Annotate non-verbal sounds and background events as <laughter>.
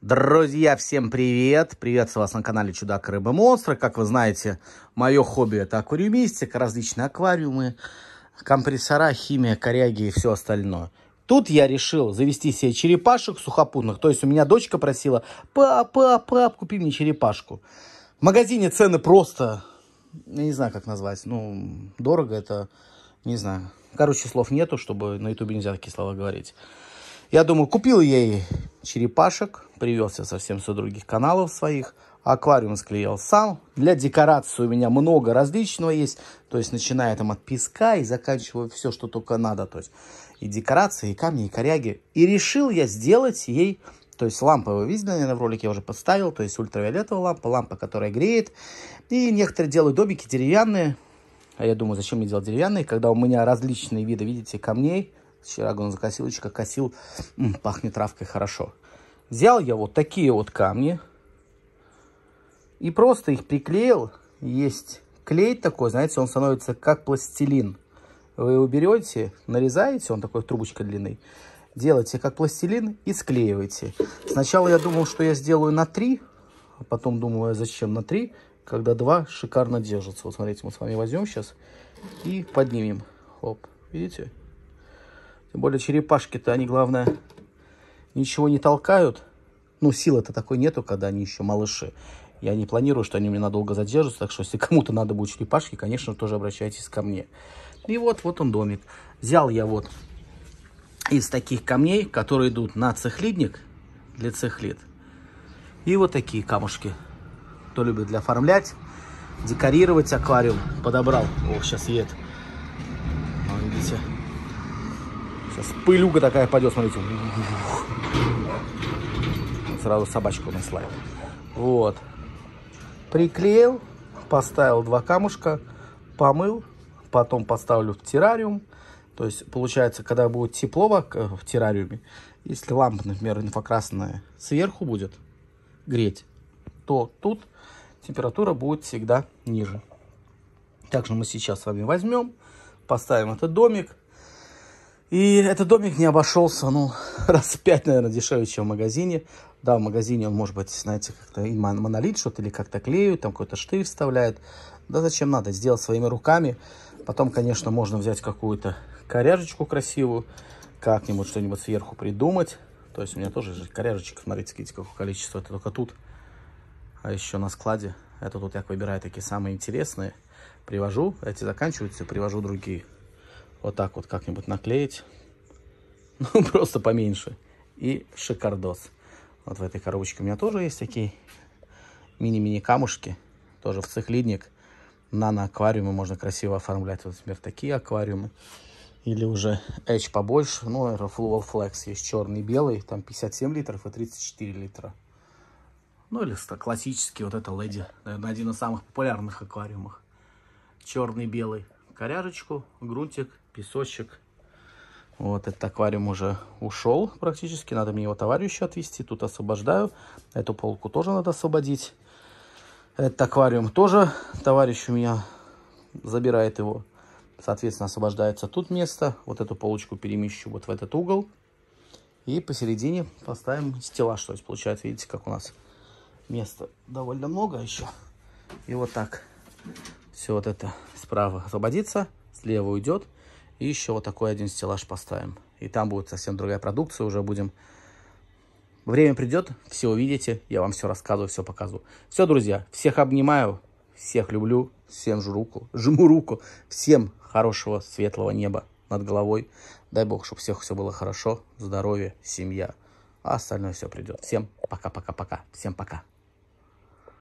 Друзья, всем привет! Приветствую вас на канале Чудак Рыбы Монстра. Как вы знаете, мое хобби это аквариумистика, различные аквариумы, компрессора, химия, коряги и все остальное. Тут я решил завести себе черепашек сухопутных. То есть у меня дочка просила, пап, пап, пап, купи мне черепашку. В магазине цены просто, я не знаю, как назвать, ну, дорого это, не знаю. Короче, слов нету, чтобы на ютубе нельзя такие слова говорить. Я думаю, купил ей черепашек, привез я совсем со других каналов своих. Аквариум склеил сам. Для декорации у меня много различного есть. То есть, начиная там от песка и заканчивая все, что только надо. То есть, и декорации, и камни, и коряги. И решил я сделать ей, то есть, лампа вы видели, наверное, в ролике я уже подставил. То есть, ультрафиолетовая лампа, лампа, которая греет. И некоторые делают домики деревянные. А я думаю, зачем мне делать деревянные, когда у меня различные виды, видите, камней Вчера гонзокосилочка косил, М -м, пахнет травкой хорошо. Взял я вот такие вот камни и просто их приклеил. Есть клей такой, знаете, он становится как пластилин. Вы его берете, нарезаете, он такой трубочкой длинный, делаете как пластилин и склеиваете. Сначала я думал, что я сделаю на три, а потом думаю, а зачем на три, когда два шикарно держатся. Вот смотрите, мы с вами возьмем сейчас и поднимем. Оп, видите? Тем более черепашки-то, они, главное, ничего не толкают. Ну, силы-то такой нету, когда они еще малыши. Я не планирую, что они у меня надолго задержатся, так что если кому-то надо будет черепашки, конечно, тоже обращайтесь ко мне. И вот, вот он домик. Взял я вот из таких камней, которые идут на цехлидник, для цехлит. И вот такие камушки. Кто любит для оформлять, декорировать аквариум. Подобрал. О, сейчас едет. Видите? Сейчас пылюга такая пойдет, смотрите. Сразу собачку насла. Вот. Приклеил, поставил два камушка, помыл, потом поставлю в террариум. То есть, получается, когда будет тепло э, в террариуме, если лампа, например, инфракрасная сверху будет греть, то тут температура будет всегда ниже. Также мы сейчас с вами возьмем, поставим этот домик, и этот домик не обошелся, ну, <laughs> раз пять, наверное, дешевле, чем в магазине. Да, в магазине он, может быть, знаете, как-то монолит что-то или как-то клеют, там какой-то штырь вставляет. Да зачем надо? Сделать своими руками. Потом, конечно, можно взять какую-то коряжечку красивую, как-нибудь что-нибудь сверху придумать. То есть у меня тоже коряжечек, смотрите, видите, какое количество. Это только тут, а еще на складе. Это тут я выбираю такие самые интересные. Привожу, эти заканчиваются, привожу другие вот так вот как-нибудь наклеить. <laughs> Ну, просто поменьше. И шикардос. Вот в этой коробочке у меня тоже есть такие мини-мини камушки. Тоже в цехлидник. Нано-аквариумы можно красиво оформлять. Вот, например, такие аквариумы. Или уже H побольше. Ну, Aeroflow Flex есть черный, белый. Там 57 литров и 34 литра. Ну, или классический вот это леди. Наверное, один из самых популярных аквариумов. Черный, белый. Коряжечку, грунтик песочек. Вот этот аквариум уже ушел практически. Надо мне его товарищу отвезти. Тут освобождаю. Эту полку тоже надо освободить. Этот аквариум тоже. Товарищ у меня забирает его. Соответственно, освобождается тут место. Вот эту полочку перемещу вот в этот угол. И посередине поставим стеллаж. То есть получается, видите, как у нас места довольно много еще. И вот так все вот это справа освободится, слева уйдет. И еще вот такой один стеллаж поставим. И там будет совсем другая продукция, уже будем... Время придет, все увидите, я вам все рассказываю, все показываю. Все, друзья, всех обнимаю, всех люблю, всем жму руку, жму руку, всем хорошего светлого неба над головой. Дай бог, чтобы всех все было хорошо, здоровье, семья, а остальное все придет. Всем пока-пока-пока, всем пока.